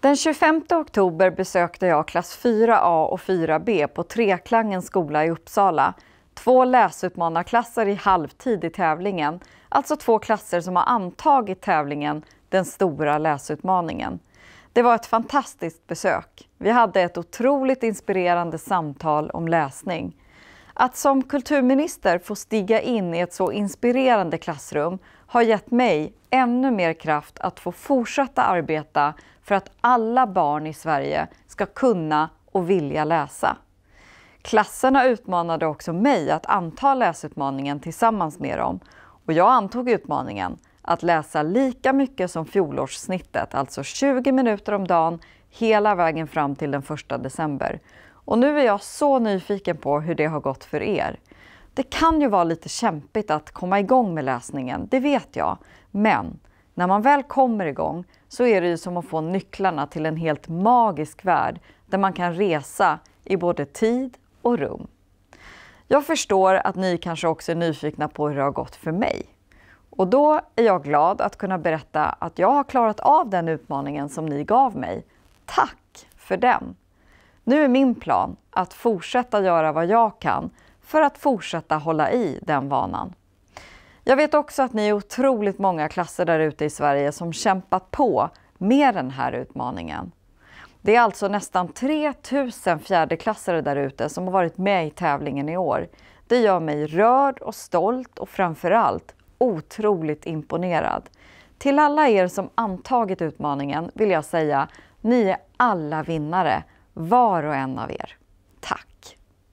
Den 25 oktober besökte jag klass 4A och 4B på Treklangens skola i Uppsala. Två läsutmanarklasser i halvtid i tävlingen, alltså två klasser som har antagit tävlingen Den stora läsutmaningen. Det var ett fantastiskt besök. Vi hade ett otroligt inspirerande samtal om läsning. Att som kulturminister få stiga in i ett så inspirerande klassrum har gett mig ännu mer kraft att få fortsätta arbeta för att alla barn i Sverige ska kunna och vilja läsa. Klasserna utmanade också mig att anta läsutmaningen tillsammans med dem och jag antog utmaningen att läsa lika mycket som fjolårssnittet, alltså 20 minuter om dagen hela vägen fram till den 1 december. Och nu är jag så nyfiken på hur det har gått för er. Det kan ju vara lite kämpigt att komma igång med läsningen, det vet jag. Men när man väl kommer igång så är det ju som att få nycklarna till en helt magisk värld där man kan resa i både tid och rum. Jag förstår att ni kanske också är nyfikna på hur det har gått för mig. Och då är jag glad att kunna berätta att jag har klarat av den utmaningen som ni gav mig. Tack för den! Nu är min plan att fortsätta göra vad jag kan för att fortsätta hålla i den vanan. Jag vet också att ni är otroligt många klasser där ute i Sverige som kämpat på med den här utmaningen. Det är alltså nästan 3 000 fjärdeklassare där ute som har varit med i tävlingen i år. Det gör mig rörd och stolt och framförallt otroligt imponerad. Till alla er som antagit utmaningen vill jag säga, ni är alla vinnare var och en av er.